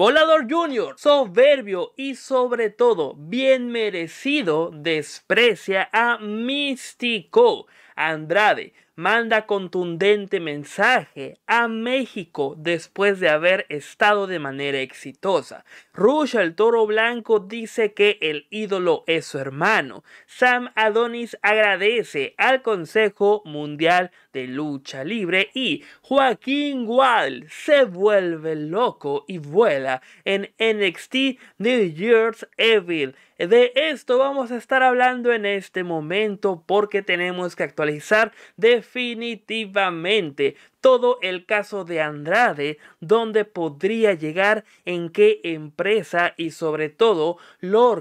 Volador Jr., soberbio y sobre todo bien merecido, desprecia a Místico Andrade manda contundente mensaje a México después de haber estado de manera exitosa. Rush el toro blanco dice que el ídolo es su hermano. Sam Adonis agradece al Consejo Mundial de Lucha Libre y Joaquín Wall se vuelve loco y vuela en NXT New Year's Evil. De esto vamos a estar hablando en este momento porque tenemos que actualizar de definitivamente todo el caso de Andrade, donde podría llegar, en qué empresa y sobre todo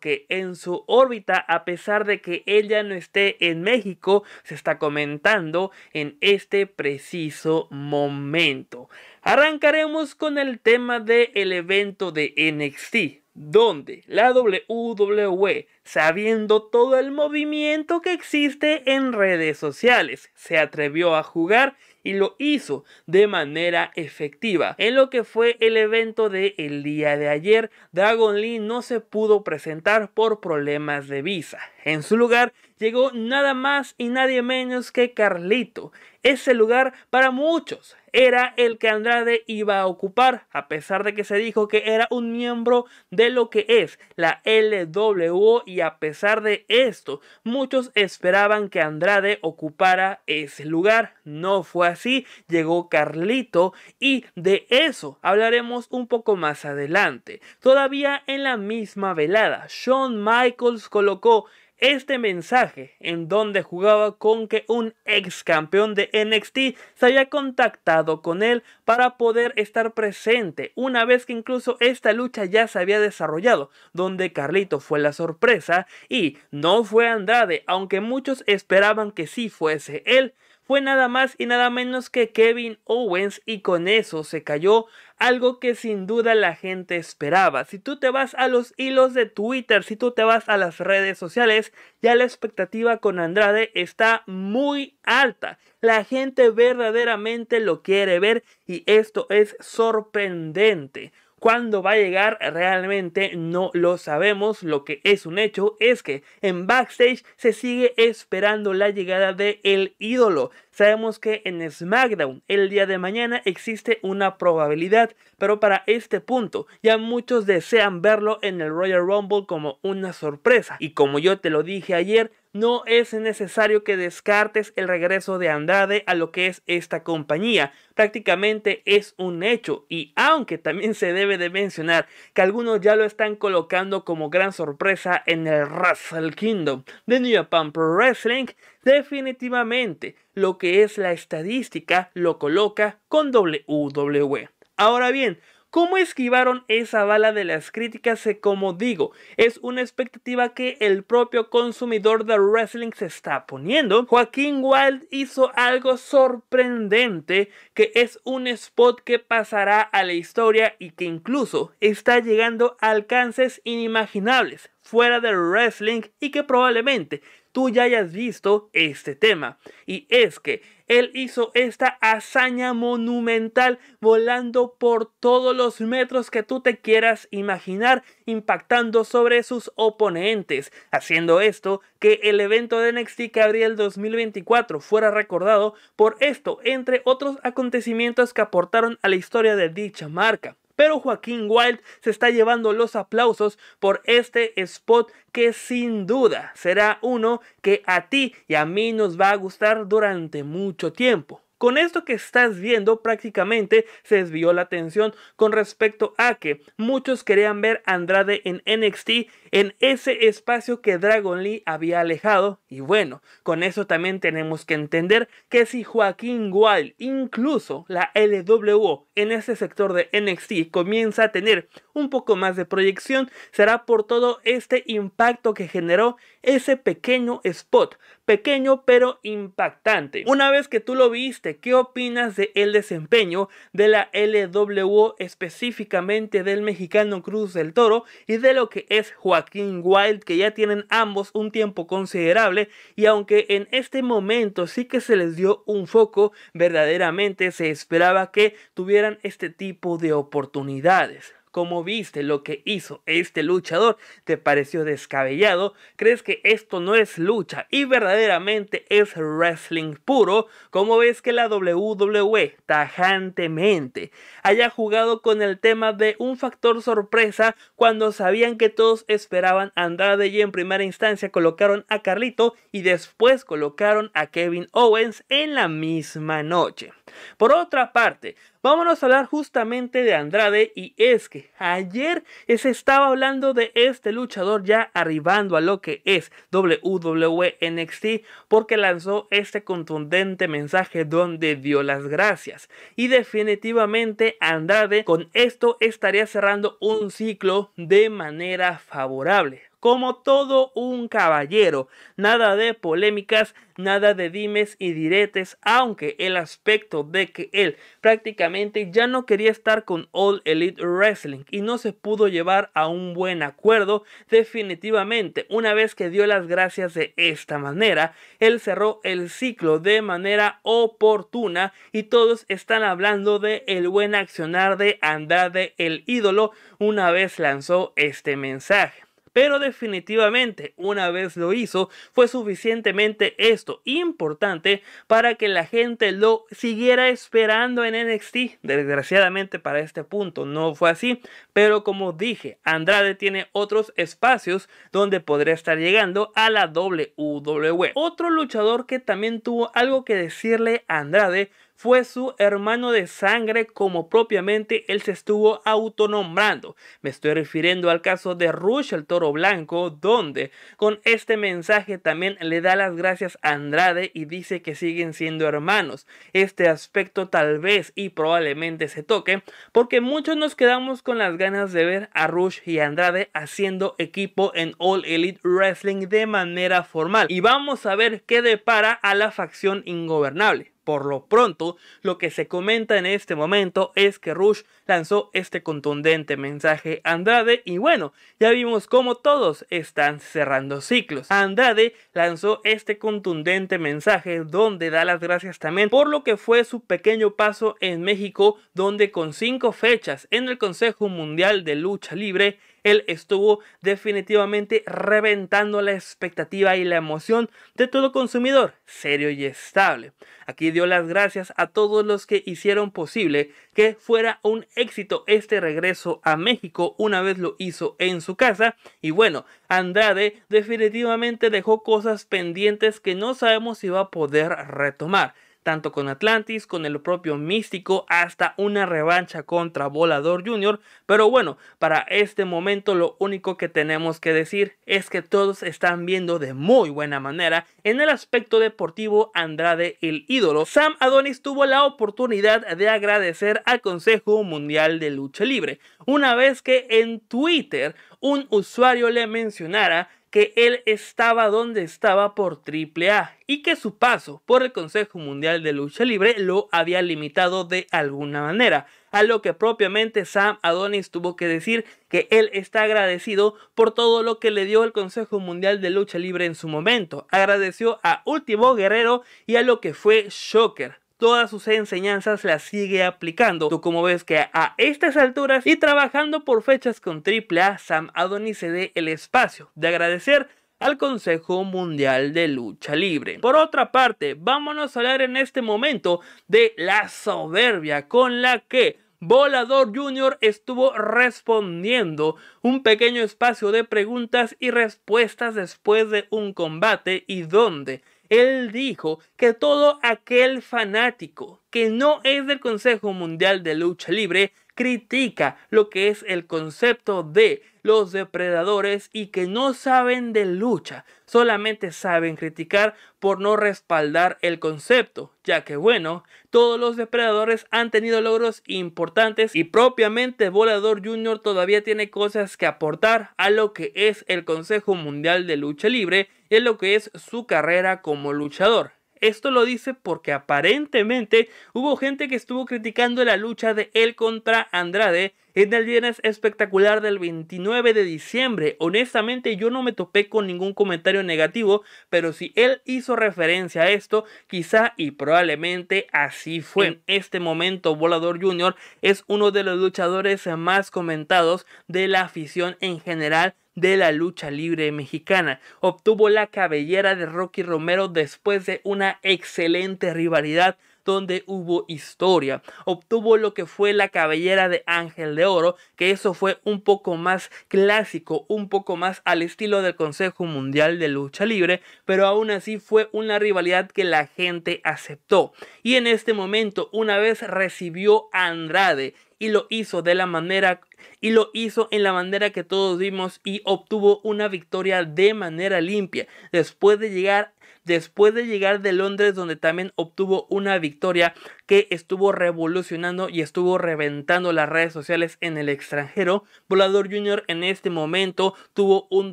que en su órbita, a pesar de que ella no esté en México, se está comentando en este preciso momento. Arrancaremos con el tema del evento de NXT donde la WWE, sabiendo todo el movimiento que existe en redes sociales, se atrevió a jugar y lo hizo de manera efectiva. En lo que fue el evento del el día de ayer, Dragon Lee no se pudo presentar por problemas de visa. En su lugar llegó nada más y nadie menos que Carlito, ese lugar para muchos era el que Andrade iba a ocupar, a pesar de que se dijo que era un miembro de lo que es la LWO y a pesar de esto, muchos esperaban que Andrade ocupara ese lugar. No fue así, llegó Carlito y de eso hablaremos un poco más adelante. Todavía en la misma velada, Shawn Michaels colocó este mensaje en donde jugaba con que un ex campeón de NXT se había contactado con él para poder estar presente una vez que incluso esta lucha ya se había desarrollado donde Carlito fue la sorpresa y no fue Andrade aunque muchos esperaban que sí fuese él fue nada más y nada menos que Kevin Owens y con eso se cayó algo que sin duda la gente esperaba. Si tú te vas a los hilos de Twitter, si tú te vas a las redes sociales, ya la expectativa con Andrade está muy alta. La gente verdaderamente lo quiere ver y esto es sorprendente. Cuándo va a llegar realmente no lo sabemos. Lo que es un hecho es que en backstage se sigue esperando la llegada de el ídolo. Sabemos que en SmackDown el día de mañana existe una probabilidad, pero para este punto ya muchos desean verlo en el Royal Rumble como una sorpresa. Y como yo te lo dije ayer, no es necesario que descartes el regreso de Andrade a lo que es esta compañía. Prácticamente es un hecho y aunque también se debe de mencionar que algunos ya lo están colocando como gran sorpresa en el Wrestle Kingdom de New Japan Pro Wrestling, definitivamente lo que es la estadística lo coloca con WWE. Ahora bien, ¿Cómo esquivaron esa bala de las críticas? Eh, como digo, es una expectativa que el propio consumidor de wrestling se está poniendo. Joaquín Wild hizo algo sorprendente que es un spot que pasará a la historia y que incluso está llegando a alcances inimaginables fuera del wrestling y que probablemente tú ya hayas visto este tema. Y es que él hizo esta hazaña monumental volando por todos los metros que tú te quieras imaginar, impactando sobre sus oponentes, haciendo esto que el evento de NXT que abría el 2024 fuera recordado por esto, entre otros acontecimientos que aportaron a la historia de dicha marca. Pero Joaquín Wild se está llevando los aplausos por este spot que sin duda será uno que a ti y a mí nos va a gustar durante mucho tiempo. Con esto que estás viendo prácticamente se desvió la atención con respecto a que muchos querían ver a Andrade en NXT en ese espacio que Dragon Lee había alejado y bueno, con eso también tenemos que entender que si Joaquín Wild, incluso la LWO en ese sector de NXT comienza a tener un poco más de proyección, será por todo este impacto que generó ese pequeño spot pequeño pero impactante. Una vez que tú lo viste, ¿qué opinas de desempeño de la LWO específicamente del mexicano Cruz del Toro y de lo que es Joaquín Wild que ya tienen ambos un tiempo considerable y aunque en este momento sí que se les dio un foco, verdaderamente se esperaba que tuvieran este tipo de oportunidades. ¿Cómo viste lo que hizo este luchador? ¿Te pareció descabellado? ¿Crees que esto no es lucha y verdaderamente es wrestling puro? ¿Cómo ves que la WWE tajantemente haya jugado con el tema de un factor sorpresa cuando sabían que todos esperaban Andrade y en primera instancia colocaron a Carlito y después colocaron a Kevin Owens en la misma noche? Por otra parte, vámonos a hablar justamente de Andrade y es que ayer se estaba hablando de este luchador ya arribando a lo que es WWE NXT porque lanzó este contundente mensaje donde dio las gracias y definitivamente Andrade con esto estaría cerrando un ciclo de manera favorable como todo un caballero. Nada de polémicas, nada de dimes y diretes, aunque el aspecto de que él prácticamente ya no quería estar con All Elite Wrestling y no se pudo llevar a un buen acuerdo, definitivamente una vez que dio las gracias de esta manera, él cerró el ciclo de manera oportuna y todos están hablando de el buen accionar de Andrade el ídolo una vez lanzó este mensaje pero definitivamente una vez lo hizo fue suficientemente esto importante para que la gente lo siguiera esperando en NXT. Desgraciadamente para este punto no fue así, pero como dije, Andrade tiene otros espacios donde podría estar llegando a la WWE. Otro luchador que también tuvo algo que decirle a Andrade fue su hermano de sangre como propiamente él se estuvo autonombrando. Me estoy refiriendo al caso de Rush el Toro Blanco, donde con este mensaje también le da las gracias a Andrade y dice que siguen siendo hermanos. Este aspecto tal vez y probablemente se toque, porque muchos nos quedamos con las ganas de ver a Rush y Andrade haciendo equipo en All Elite Wrestling de manera formal. Y vamos a ver qué depara a la facción ingobernable. Por lo pronto, lo que se comenta en este momento es que Rush lanzó este contundente mensaje a Andrade y bueno, ya vimos cómo todos están cerrando ciclos. Andrade lanzó este contundente mensaje donde da las gracias también por lo que fue su pequeño paso en México donde con cinco fechas en el Consejo Mundial de Lucha Libre él estuvo definitivamente reventando la expectativa y la emoción de todo consumidor, serio y estable. Aquí dio las gracias a todos los que hicieron posible que fuera un éxito este regreso a México una vez lo hizo en su casa. Y bueno, Andrade definitivamente dejó cosas pendientes que no sabemos si va a poder retomar tanto con Atlantis, con el propio Místico, hasta una revancha contra Volador Jr. Pero bueno, para este momento lo único que tenemos que decir es que todos están viendo de muy buena manera en el aspecto deportivo Andrade el ídolo. Sam Adonis tuvo la oportunidad de agradecer al Consejo Mundial de Lucha Libre, una vez que en Twitter un usuario le mencionara que él estaba donde estaba por AAA y que su paso por el Consejo Mundial de Lucha Libre lo había limitado de alguna manera, a lo que propiamente Sam Adonis tuvo que decir que él está agradecido por todo lo que le dio el Consejo Mundial de Lucha Libre en su momento. Agradeció a Último Guerrero y a lo que fue Shocker todas sus enseñanzas las sigue aplicando. Tú como ves que a estas alturas y trabajando por fechas con AAA, Sam Adonis se dé el espacio de agradecer al Consejo Mundial de Lucha Libre. Por otra parte, vámonos a hablar en este momento de la soberbia con la que Volador Jr. estuvo respondiendo un pequeño espacio de preguntas y respuestas después de un combate y donde él dijo que todo aquel fanático que no es del Consejo Mundial de Lucha Libre critica lo que es el concepto de los depredadores y que no saben de lucha, solamente saben criticar por no respaldar el concepto, ya que bueno, todos los depredadores han tenido logros importantes y propiamente Volador Jr. todavía tiene cosas que aportar a lo que es el Consejo Mundial de Lucha Libre de lo que es su carrera como luchador. Esto lo dice porque aparentemente hubo gente que estuvo criticando la lucha de él contra Andrade en el viernes espectacular del 29 de diciembre. Honestamente yo no me topé con ningún comentario negativo, pero si él hizo referencia a esto, quizá y probablemente así fue. En este momento Volador Jr. es uno de los luchadores más comentados de la afición en general de la lucha libre mexicana. Obtuvo la cabellera de Rocky Romero después de una excelente rivalidad donde hubo historia. Obtuvo lo que fue la cabellera de Ángel de Oro, que eso fue un poco más clásico, un poco más al estilo del Consejo Mundial de Lucha Libre, pero aún así fue una rivalidad que la gente aceptó. Y en este momento, una vez recibió a Andrade y lo hizo de la manera y lo hizo en la manera que todos vimos y obtuvo una victoria de manera limpia después de llegar después de llegar de Londres donde también obtuvo una victoria que estuvo revolucionando y estuvo reventando las redes sociales en el extranjero. Volador Jr. en este momento tuvo un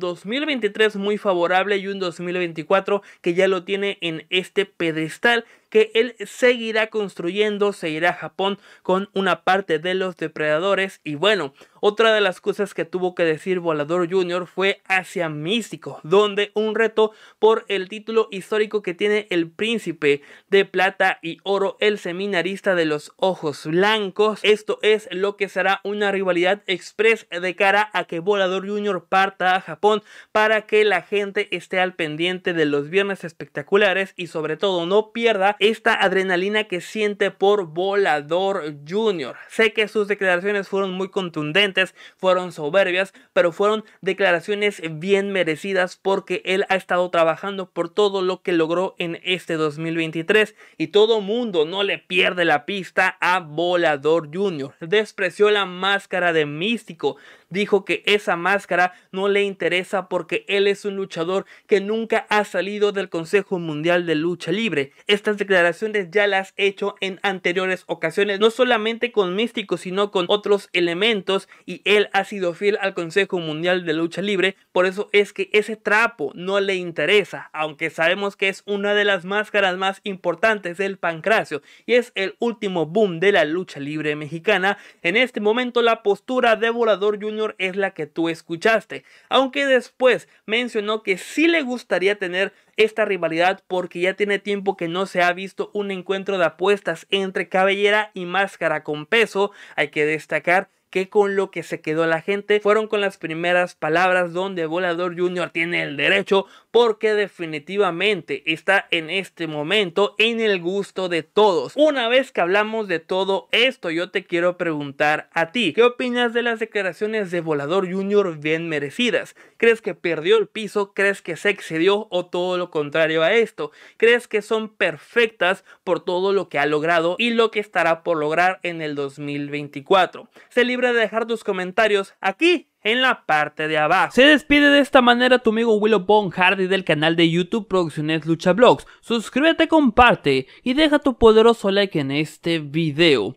2023 muy favorable y un 2024 que ya lo tiene en este pedestal que él seguirá construyendo, seguirá a Japón con una parte de los depredadores y bueno, otra de las cosas que tuvo que decir Volador Jr. fue hacia Místico, donde un reto por el título histórico que tiene el príncipe de plata y oro, el semi de los ojos blancos. Esto es lo que será una rivalidad express de cara a que Volador Jr. parta a Japón para que la gente esté al pendiente de los viernes espectaculares y sobre todo no pierda esta adrenalina que siente por Volador Jr. Sé que sus declaraciones fueron muy contundentes, fueron soberbias, pero fueron declaraciones bien merecidas porque él ha estado trabajando por todo lo que logró en este 2023 y todo mundo no le pierde la pista a Volador Jr. Despreció la máscara de Místico, dijo que esa máscara no le interesa porque él es un luchador que nunca ha salido del Consejo Mundial de Lucha Libre. Estas declaraciones ya las he hecho en anteriores ocasiones, no solamente con Místico, sino con otros elementos y él ha sido fiel al Consejo Mundial de Lucha Libre, por eso es que ese trapo no le interesa, aunque sabemos que es una de las máscaras más importantes del pancracio y es el último boom de la lucha libre mexicana, en este momento la postura de Volador Jr. es la que tú escuchaste, aunque después mencionó que sí le gustaría tener esta rivalidad porque ya tiene tiempo que no se ha visto un encuentro de apuestas entre cabellera y máscara con peso, hay que destacar que con lo que se quedó la gente fueron con las primeras palabras donde Volador Jr. tiene el derecho porque definitivamente está en este momento en el gusto de todos. Una vez que hablamos de todo esto, yo te quiero preguntar a ti, ¿qué opinas de las declaraciones de Volador Jr. bien merecidas? ¿Crees que perdió el piso? ¿Crees que se excedió o todo lo contrario a esto? ¿Crees que son perfectas por todo lo que ha logrado y lo que estará por lograr en el 2024? Se de dejar tus comentarios aquí en la parte de abajo. Se despide de esta manera tu amigo Willow Bone Hardy del canal de YouTube Producciones Lucha Blogs. Suscríbete, comparte y deja tu poderoso like en este video.